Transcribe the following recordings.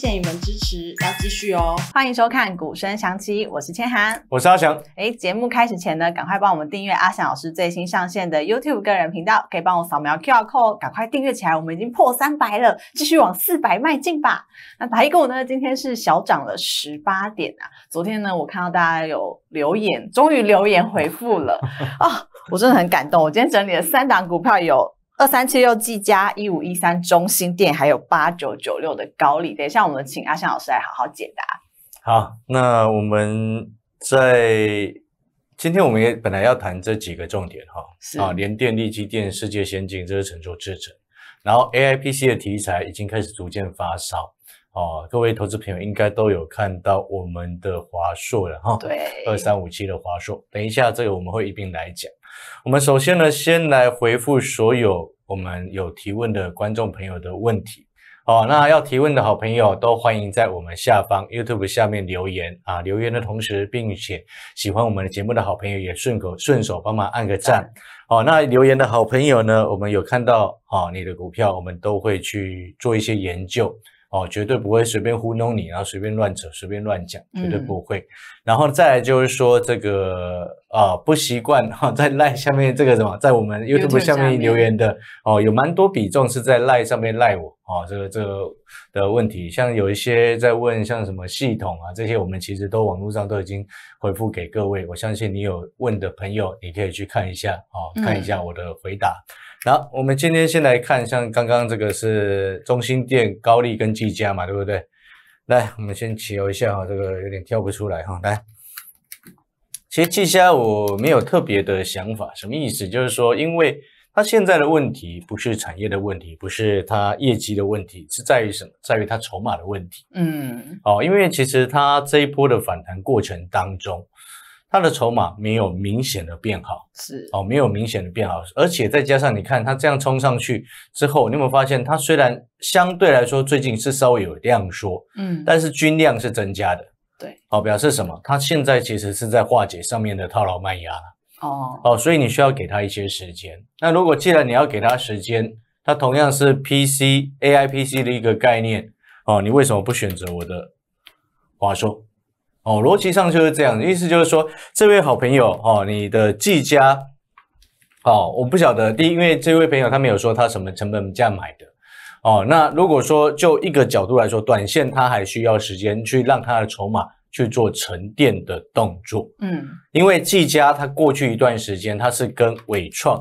谢谢你们支持，要继续哦！欢迎收看《股声祥期》，我是千涵，我是阿翔。哎，节目开始前呢，赶快帮我们订阅阿翔老师最新上线的 YouTube 个人频道，可以帮我扫描 QR Code，赶快订阅起来。我们已经破三百了，继续往四百迈进吧。那台股呢？今天是小涨了十八点啊！昨天呢，我看到大家有留言，终于留言回复了 啊！我真的很感动。我今天整理了三档股票，有。二三七六技嘉、一五一三中心店，还有八九九六的高丽，等一下我们请阿香老师来好好解答。好，那我们在今天我们也本来要谈这几个重点哈，啊，联电力机电世界先进这是成熟制持，然后 AIPC 的题材已经开始逐渐发烧哦，各位投资朋友应该都有看到我们的华硕了哈，对，二三五七的华硕，等一下这个我们会一并来讲。我们首先呢，先来回复所有我们有提问的观众朋友的问题。好，那要提问的好朋友都欢迎在我们下方 YouTube 下面留言啊！留言的同时，并且喜欢我们的节目的好朋友也顺口顺手帮忙按个赞。好，那留言的好朋友呢，我们有看到啊，你的股票我们都会去做一些研究。哦，绝对不会随便糊弄你，然后随便乱扯、随便乱讲，绝对不会。然后再来就是说这个，呃，不习惯哈，在赖下面这个什么，在我们 YouTube 下面留言的哦，有蛮多比重是在赖上面赖我啊，这个这个的问题，像有一些在问像什么系统啊这些，我们其实都网络上都已经回复给各位，我相信你有问的朋友，你可以去看一下哦，看一下我的回答。好，我们今天先来看，像刚刚这个是中心店、高利跟技嘉嘛，对不对？来，我们先挑一下哈，这个有点跳不出来哈。来，其实技嘉我没有特别的想法，什么意思？就是说，因为它现在的问题不是产业的问题，不是它业绩的问题，是在于什么？在于它筹码的问题。嗯。哦，因为其实它这一波的反弹过程当中。它的筹码没有明显的变好，是哦，没有明显的变好，而且再加上你看它这样冲上去之后，你有没有发现它虽然相对来说最近是稍微有量缩，嗯，但是均量是增加的，对，哦，表示什么？它现在其实是在化解上面的套牢卖压了，哦哦，所以你需要给它一些时间。那如果既然你要给它时间，它同样是 P C A I P C 的一个概念，哦，你为什么不选择我的华硕？哦，逻辑上就是这样，意思就是说，这位好朋友，哦，你的技嘉，哦，我不晓得，第一，因为这位朋友他没有说他什么成本价买的，哦，那如果说就一个角度来说，短线他还需要时间去让他的筹码去做沉淀的动作，嗯，因为技嘉它过去一段时间它是跟伟创、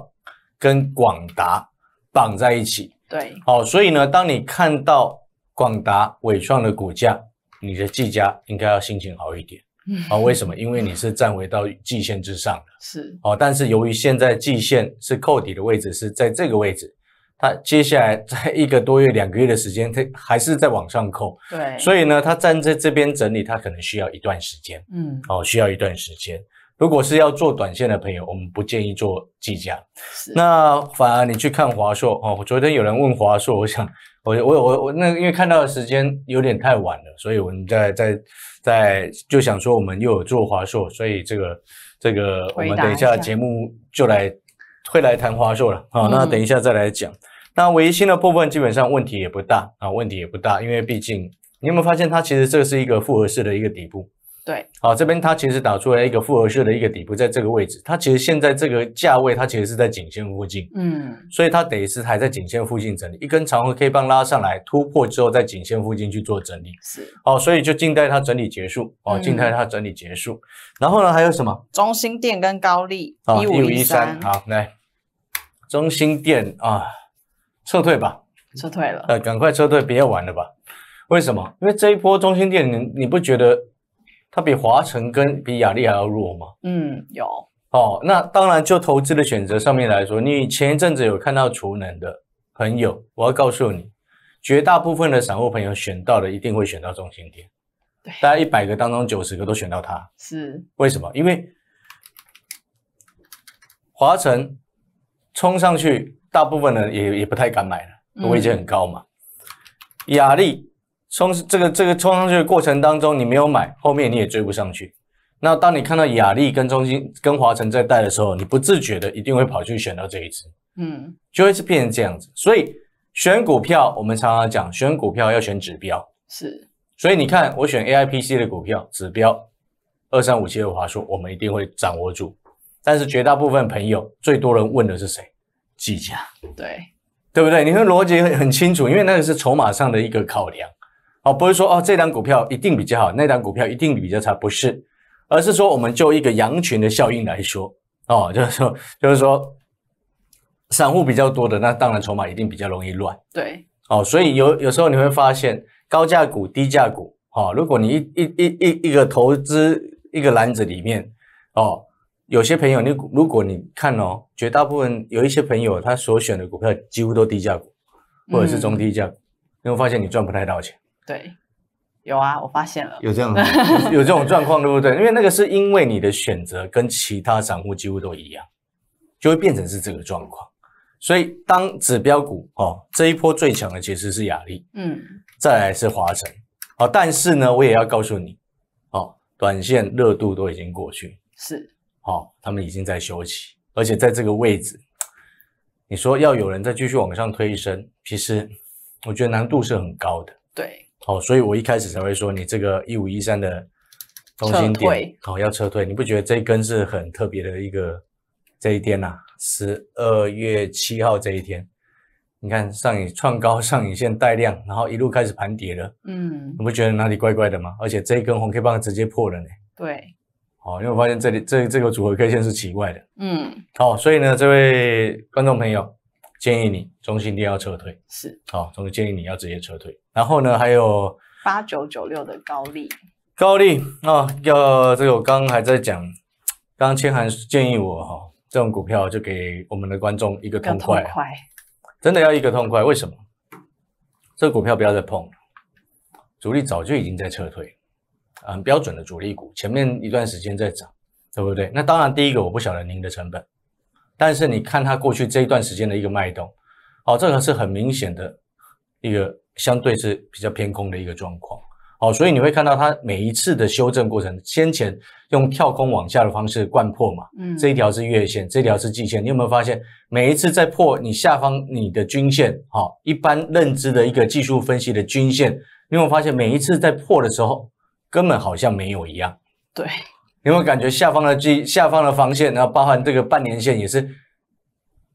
跟广达绑在一起，对，哦，所以呢，当你看到广达、伟创的股价。你的季家应该要心情好一点，嗯啊，为什么？因为你是站回到季线之上的，是哦。但是由于现在季线是扣底的位置是在这个位置，它接下来在一个多月、两个月的时间，它还是在往上扣，对。所以呢，它站在这边整理，它可能需要一段时间，嗯哦，需要一段时间。如果是要做短线的朋友，我们不建议做计价。那反而你去看华硕哦。昨天有人问华硕，我想 我我我我那因为看到的时间有点太晚了，所以我们在在在就想说我们又有做华硕，所以这个这个我们等一下节目就来会来谈华硕了哦，那等一下再来讲，那维新的部分基本上问题也不大啊，问题也不大，因为毕竟你有没有发现它其实这是一个复合式的一个底部。对，好，这边它其实打出来一个复合式的一个底部，在这个位置，它其实现在这个价位，它其实是在颈线附近，嗯，所以它等于是还在颈线附近整理，一根长红 K 棒拉上来，突破之后在颈线附近去做整理，是，哦，所以就静待它整理结束，哦，静待它整理结束，然后呢还有什么？中心店跟高丽，一五一三，好来，中心店啊，撤退吧，撤退了，呃，赶快撤退，别玩了吧？为什么？因为这一波中心店，你你不觉得？它比华晨跟比雅力还要弱吗？嗯，有哦。那当然，就投资的选择上面来说，你前一阵子有看到储能的朋友，我要告诉你，绝大部分的散户朋友选到的一定会选到中心点。对，大概一百个当中九十个都选到它。是为什么？因为华晨冲上去，大部分的人也也不太敢买了，风险很高嘛。雅力。冲这个这个冲上去的过程当中，你没有买，后面你也追不上去。那当你看到雅丽跟中金跟华晨在带的时候，你不自觉的一定会跑去选到这一只，嗯，就会是变成这样子。所以选股票，我们常常讲，选股票要选指标，是。所以你看，我选 AIPC 的股票指标，二三五七的华硕，我们一定会掌握住。但是绝大部分朋友最多人问的是谁，计价。对，对不对？你看逻辑很很清楚，因为那个是筹码上的一个考量。哦，不是说哦，这档股票一定比较好，那档股票一定比较差，不是，而是说我们就一个羊群的效应来说，哦，就是说，就是说，散户比较多的，那当然筹码一定比较容易乱。对。哦，所以有有时候你会发现高价股、低价股，哦，如果你一一一一一个投资一个篮子里面，哦，有些朋友你如果你看哦，绝大部分有一些朋友他所选的股票几乎都低价股，或者是中低价股，你会发现你赚不太到钱。对，有啊，我发现了，有这样 有这种状况，对不对？因为那个是因为你的选择跟其他散户几乎都一样，就会变成是这个状况。所以当指标股哦，这一波最强的其实是雅丽，嗯，再来是华晨，哦，但是呢，我也要告诉你，哦，短线热度都已经过去，是，哦，他们已经在休息，而且在这个位置，你说要有人再继续往上推升，其实我觉得难度是很高的，对。好，所以我一开始才会说你这个一五一三的中心点，好要撤退。你不觉得这一根是很特别的一个这一天呐？十二月七号这一天，你看上影创高，上影线带量，然后一路开始盘跌了。嗯，你不觉得哪里怪怪的吗？而且这一根红 K 棒直接破了呢。对，好，因为我发现这里这这个组合 K 线是奇怪的。嗯，好，所以呢，这位观众朋友。建议你中信电要撤退，是好，中信建议你要直接撤退。然后呢，还有八九九六的高利，高利啊，要这个我刚刚还在讲，刚刚千涵建议我哈，这种股票就给我们的观众一个痛快，真的要一个痛快，为什么？这股票不要再碰，主力早就已经在撤退，嗯，标准的主力股，前面一段时间在涨，对不对？那当然，第一个我不晓得您的成本。但是你看它过去这一段时间的一个脉动，好，这个是很明显的一个相对是比较偏空的一个状况，好，所以你会看到它每一次的修正过程，先前用跳空往下的方式贯破嘛，嗯，这一条是月线，这条是季线，你有没有发现每一次在破你下方你的均线，好，一般认知的一个技术分析的均线，你有没有发现每一次在破的时候，根本好像没有一样，对。有没有感觉下方的基下方的防线，然后包含这个半年线，也是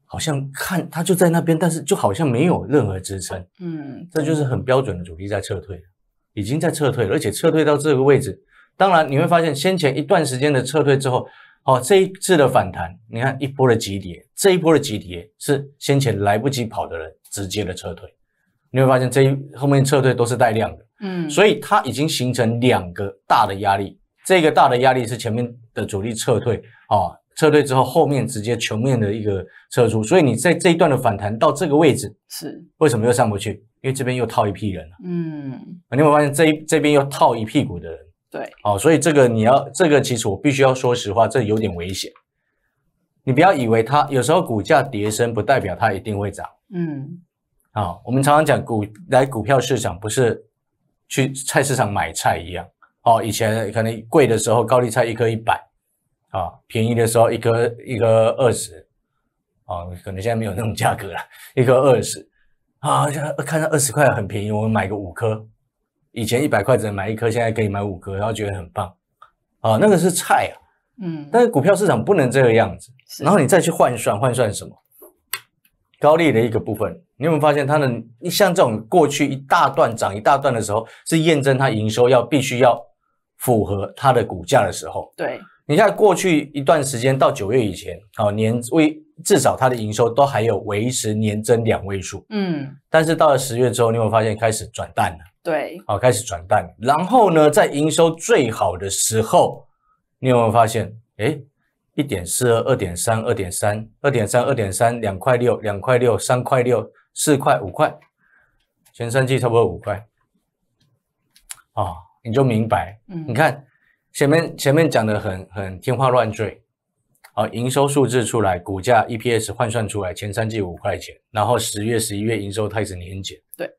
好像看它就在那边，但是就好像没有任何支撑。嗯，这就是很标准的主力在撤退，已经在撤退，而且撤退到这个位置。当然你会发现，先前一段时间的撤退之后，哦，这一次的反弹，你看一波的急跌，这一波的急跌是先前来不及跑的人直接的撤退。你会发现这一后面撤退都是带量的，嗯，所以它已经形成两个大的压力。这个大的压力是前面的主力撤退啊，撤退之后，后面直接全面的一个撤出，所以你在这一段的反弹到这个位置是为什么又上不去？因为这边又套一批人了。嗯，你会发现这这边又套一屁股的人。对，好，所以这个你要这个，其实我必须要说实话，这有点危险。你不要以为它有时候股价跌升不代表它一定会涨。嗯，好，我们常常讲股来股票市场不是去菜市场买菜一样。哦，以前可能贵的时候高丽菜一颗一百，啊，便宜的时候一颗一颗二十，啊，可能现在没有那种价格了，一颗二十，啊，看到二十块很便宜，我们买个五颗。以前一百块只能买一颗，现在可以买五颗，然后觉得很棒，啊，那个是菜啊，嗯，但是股票市场不能这个样子。然后你再去换算，换算什么？高利的一个部分，你有没有发现它的？像这种过去一大段涨一大段的时候，是验证它营收要必须要。符合它的股价的时候，对，你看过去一段时间到九月以前，哦，年为至少它的营收都还有维持年增两位数，嗯，但是到了十月之后，你有有发现开始转淡了？对，好，开始转淡。然后呢，在营收最好的时候，你有没有发现？哎，一点四二、二点三、二点三、二点三、二点三、两块六、两块六、三块六、四块、五块，全三季差不多五块，啊。你就明白，你看前面前面讲的很很天花乱坠，啊，营收数字出来，股价 EPS 换算出来，前三季五块钱，然后十月十一月营收开始年减，对，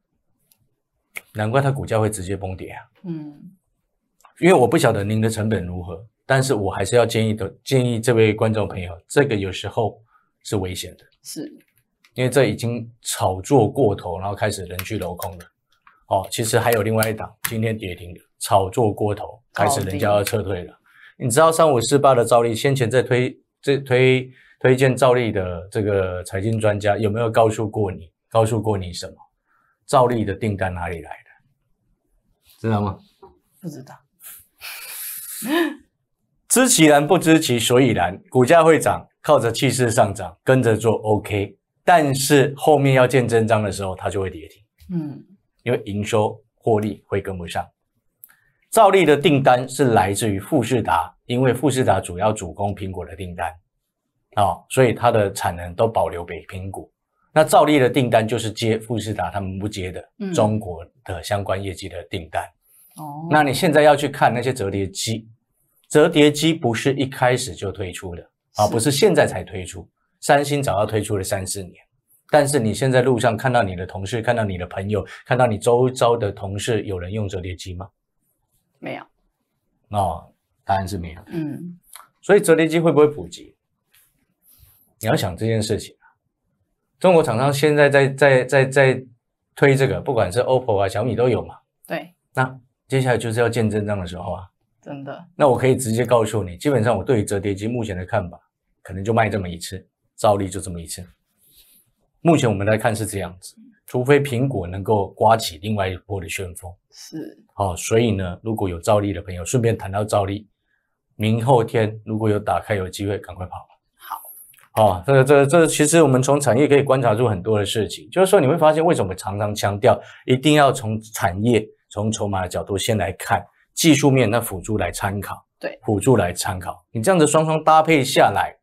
难怪它股价会直接崩跌啊。嗯，因为我不晓得您的成本如何，但是我还是要建议的，建议这位观众朋友，这个有时候是危险的，是，因为这已经炒作过头，然后开始人去楼空了。哦，其实还有另外一档今天跌停的。炒作过头，开始人家要撤退了。你知道三五四八的赵丽先前在推、在推、推荐赵丽的这个财经专家有没有告诉过你？告诉过你什么？赵丽的订单哪里来的？知道吗？不知道。知其然不知其所以然。股价会涨，靠着气势上涨，跟着做 OK，但是后面要见真章的时候，它就会跌停。嗯，因为营收获利会跟不上。兆丽的订单是来自于富士达，因为富士达主要主攻苹果的订单啊，所以它的产能都保留给苹果。那兆丽的订单就是接富士达他们不接的中国的相关业绩的订单。哦，那你现在要去看那些折叠机，折叠机不是一开始就推出的啊，不是现在才推出，三星早要推出了三四年。但是你现在路上看到你的同事，看到你的朋友，看到你周遭的同事有人用折叠机吗？没有，那答案是没有。嗯，所以折叠机会不会普及？你要想这件事情啊，中国厂商现在在在在在推这个，不管是 OPPO 啊、小米都有嘛。对。那接下来就是要见真章的时候啊。真的。那我可以直接告诉你，基本上我对于折叠机目前的看法，可能就卖这么一次，照例就这么一次。目前我们来看是这样子。除非苹果能够刮起另外一波的旋风，是好，所以呢，如果有照例的朋友，顺便谈到照例，明后天如果有打开有机会，赶快跑。好，好，这这这其实我们从产业可以观察出很多的事情，就是说你会发现为什么常常强调一定要从产业、从筹码的角度先来看技术面，那辅助来参考，对，辅助来参考，你这样子双双搭配下来。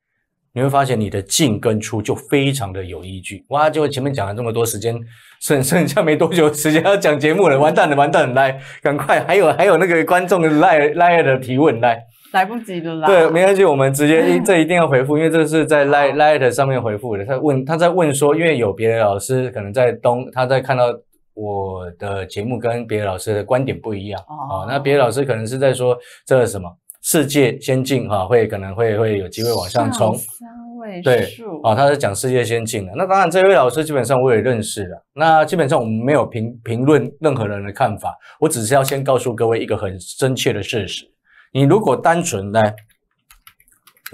你会发现你的进跟出就非常的有依据。哇，就前面讲了这么多时间，剩剩下没多久时间要讲节目了，完蛋了，完蛋，了！来赶快！还有还有那个观众赖赖爱的提问，来来不及了，啦。对，没关系，我们直接 这一定要回复，因为这是在赖赖的上面回复的。他问他在问说，因为有别的老师可能在东，他在看到我的节目跟别的老师的观点不一样啊，那别的老师可能是在说这什么？世界先进哈，会可能会会有机会往上冲。三位数，对，啊，他是讲世界先进的。那当然，这位老师基本上我也认识了。那基本上我们没有评评论任何人的看法，我只是要先告诉各位一个很真切的事实。你如果单纯来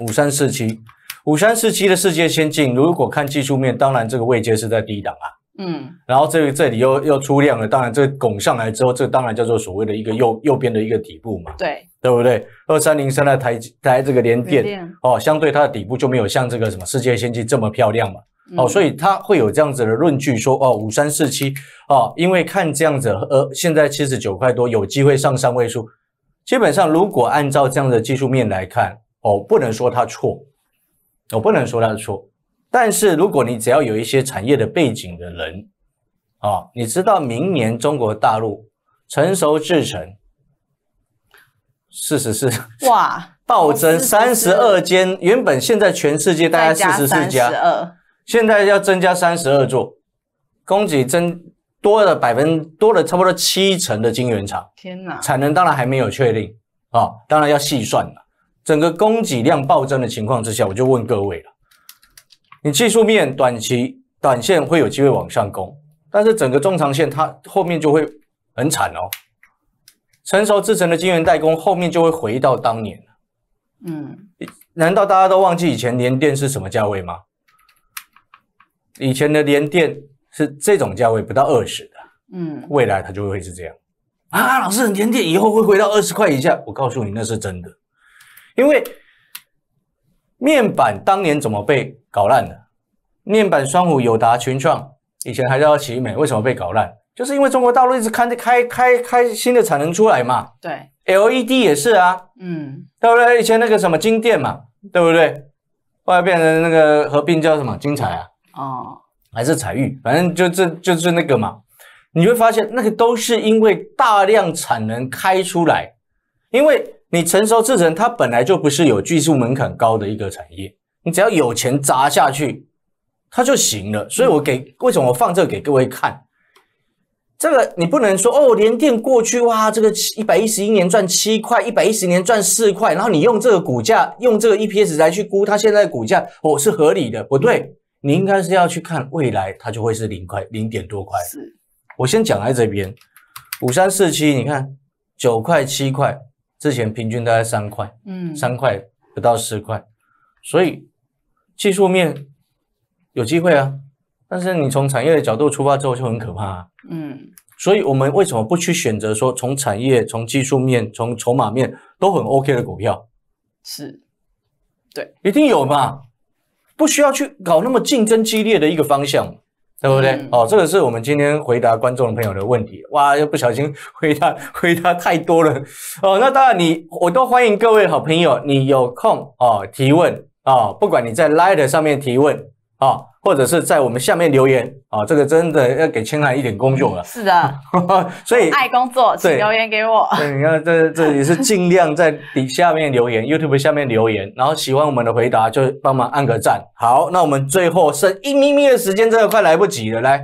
五三四七，五三四七的世界先进，如果看技术面，当然这个位阶是在低档啊。嗯，然后这个这里又又出量了，当然这拱上来之后，这当然叫做所谓的一个右右边的一个底部嘛，对对不对？二三零三的台台这个连电哦，相对它的底部就没有像这个什么世界先进这么漂亮嘛，哦，所以它会有这样子的论据说哦五三四七哦，因为看这样子呃现在七十九块多有机会上三位数，基本上如果按照这样的技术面来看哦，不能说它错，我不能说它错。但是如果你只要有一些产业的背景的人，啊，你知道明年中国大陆成熟制程，四十四，哇，暴增三十二间，原本现在全世界大概四十四家，现在要增加三十二座，供给增多了百分多了差不多七成的晶圆厂。天哪，产能当然还没有确定啊，当然要细算了。整个供给量暴增的情况之下，我就问各位了。你技术面短期短线会有机会往上攻，但是整个中长线它后面就会很惨哦。成熟制成的晶圆代工后面就会回到当年。嗯，难道大家都忘记以前联电是什么价位吗？以前的联电是这种价位，不到二十的。嗯，未来它就会是这样。啊，老师，联电以后会回到二十块以下？我告诉你，那是真的，因为。面板当年怎么被搞烂的？面板双虎、友达、群创，以前还叫奇美，为什么被搞烂？就是因为中国大陆一直开开开开新的产能出来嘛。对，LED 也是啊，嗯，对不对？以前那个什么金电嘛，对不对？后来变成那个合并叫什么金彩啊？哦，还是彩玉，反正就这就是那个嘛。你会发现，那个都是因为大量产能开出来，因为。你成熟制成，它本来就不是有技术门槛高的一个产业，你只要有钱砸下去，它就行了。所以我给为什么我放这个给各位看，这个你不能说哦，连电过去哇，这个一百一十一年赚七块，一百一十年赚四块，然后你用这个股价，用这个 EPS 来去估它现在股价哦是合理的，不对，你应该是要去看未来它就会是零块零点多块。是，我先讲来这边，五三四七，你看九块七块。之前平均大概三块，嗯，三块不到四块，所以技术面有机会啊，但是你从产业的角度出发之后就很可怕，嗯，所以我们为什么不去选择说从产业、从技术面、从筹码面都很 OK 的股票？是，对，一定有嘛，不需要去搞那么竞争激烈的一个方向。对不对？哦，这个是我们今天回答观众朋友的问题。哇，又不小心回答 回答太多了。哦，那当然，你我都欢迎各位好朋友，你有空哦提问哦，不管你在 Light 上面提问。啊，或者是在我们下面留言啊，这个真的要给青海一点工作了。是的，所以爱工作，请留言给我。对，你看这这里是尽量在底下面留言，YouTube 下面留言，然后喜欢我们的回答就帮忙按个赞。好，那我们最后剩一咪咪的时间，真的快来不及了，来。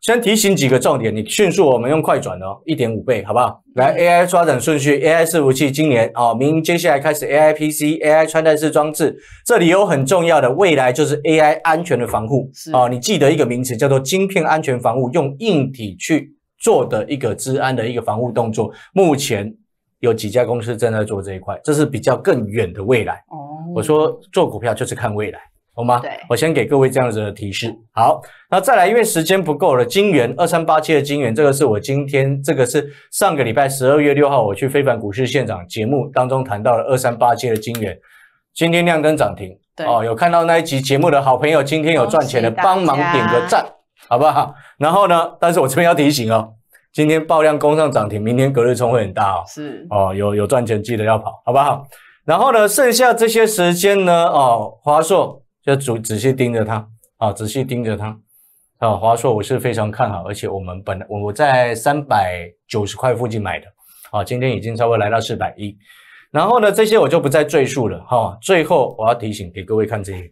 先提醒几个重点，你迅速我们用快转哦，一点五倍，好不好？来，AI 发展顺序，AI 伺服器今年啊，明接下来开始 AI PC，AI 穿戴式装置，这里有很重要的未来就是 AI 安全的防护啊，你记得一个名词叫做晶片安全防护，用硬体去做的一个治安的一个防护动作，目前有几家公司正在做这一块，这是比较更远的未来。哦，我说做股票就是看未来。好吗？对，我先给各位这样子的提示。好，那再来，因为时间不够了。金元二三八七的金元，这个是我今天这个是上个礼拜十二月六号我去非凡股市现场节目当中谈到了二三八七的金元，今天亮灯涨停。对哦，有看到那一集节目的好朋友，今天有赚钱的，帮忙点个赞，好不好？然后呢，但是我这边要提醒哦，今天爆量攻上涨停，明天隔日冲会很大哦。是哦，有有赚钱记得要跑，好不好？然后呢，剩下这些时间呢，哦，华硕。要仔仔细盯着它啊，仔细盯着它，啊，华硕我是非常看好，而且我们本来我我在三百九十块附近买的，啊，今天已经稍微来到四百一，然后呢，这些我就不再赘述了哈。最后我要提醒给各位看这个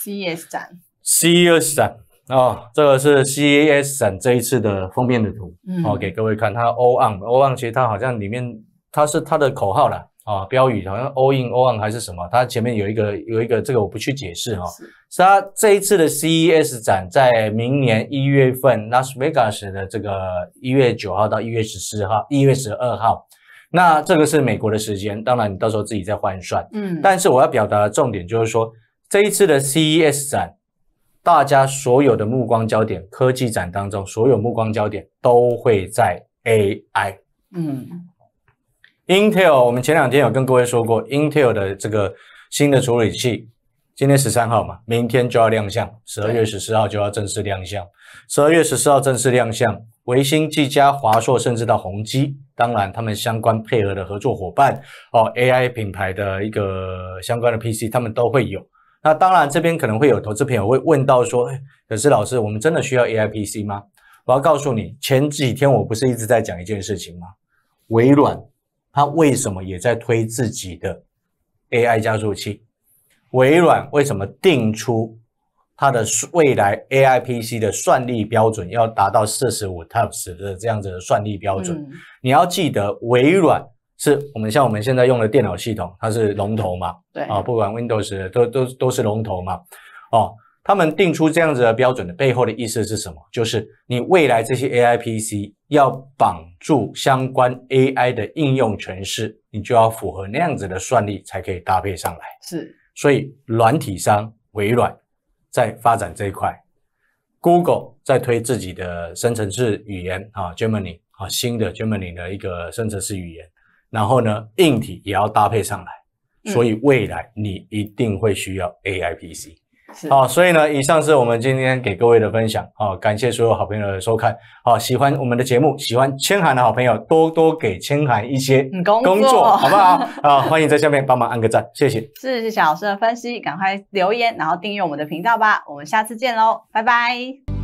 ，CES 展，CES 展啊，这个是 CES 展这一次的封面的图，好给各位看，它欧昂，欧 o n on 其实它好像里面它是它的口号了。啊，标语好像 all in o n 还是什么？它前面有一个有一个，这个我不去解释哈。是它这一次的 CES 展在明年一月份 Las Vegas 的这个一月九号到一月十四号，一月十二号，那这个是美国的时间，当然你到时候自己再换算。嗯，但是我要表达的重点就是说，这一次的 CES 展，大家所有的目光焦点，科技展当中所有目光焦点都会在 AI。嗯。Intel，我们前两天有跟各位说过，Intel 的这个新的处理器，今天十三号嘛，明天就要亮相，十二月十四号就要正式亮相。十二月十四号正式亮相，微星、技嘉、华硕，甚至到宏基，当然他们相关配合的合作伙伴，哦，AI 品牌的一个相关的 PC，他们都会有。那当然，这边可能会有投资朋友会问到说：“可是老师，我们真的需要 AI PC 吗？”我要告诉你，前几天我不是一直在讲一件事情吗？微软。它为什么也在推自己的 AI 加速器？微软为什么定出它的未来 AI PC 的算力标准要达到四十五 Tops 的这样子的算力标准？你要记得，微软是我们像我们现在用的电脑系统，它是龙头嘛？对啊，不管 Windows 都都都是龙头嘛？哦。他们定出这样子的标准的背后的意思是什么？就是你未来这些 A I P C 要绑住相关 A I 的应用程式，你就要符合那样子的算力才可以搭配上来。是，所以软体商微软在发展这一块，Google 在推自己的深层次语言啊，Gemini 啊新的 Gemini 的一个深层次语言，然后呢硬体也要搭配上来，所以未来你一定会需要 A I P C。好，所以呢，以上是我们今天给各位的分享。好，感谢所有好朋友的收看。好，喜欢我们的节目，喜欢千寒的好朋友，多多给千寒一些工作，好不好？啊，欢迎在下面帮忙按个赞，谢谢。谢谢小老师的分析，赶快留言，然后订阅我们的频道吧。我们下次见喽，拜拜。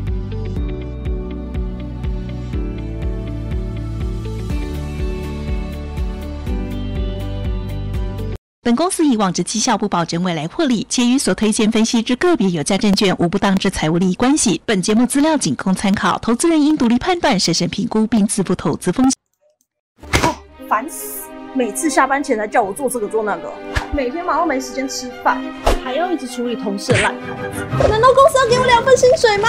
本公司以往之绩效不保证未来获利，且与所推荐分析之个别有价证券无不当之财务利益关系。本节目资料仅供参考，投资人应独立判断、审慎评估并自负投资风险。哦，烦死！每次下班前来叫我做这个做那个，每天忙到没时间吃饭，还要一直处理同事的烂摊子。难道公司要给我两份薪水吗？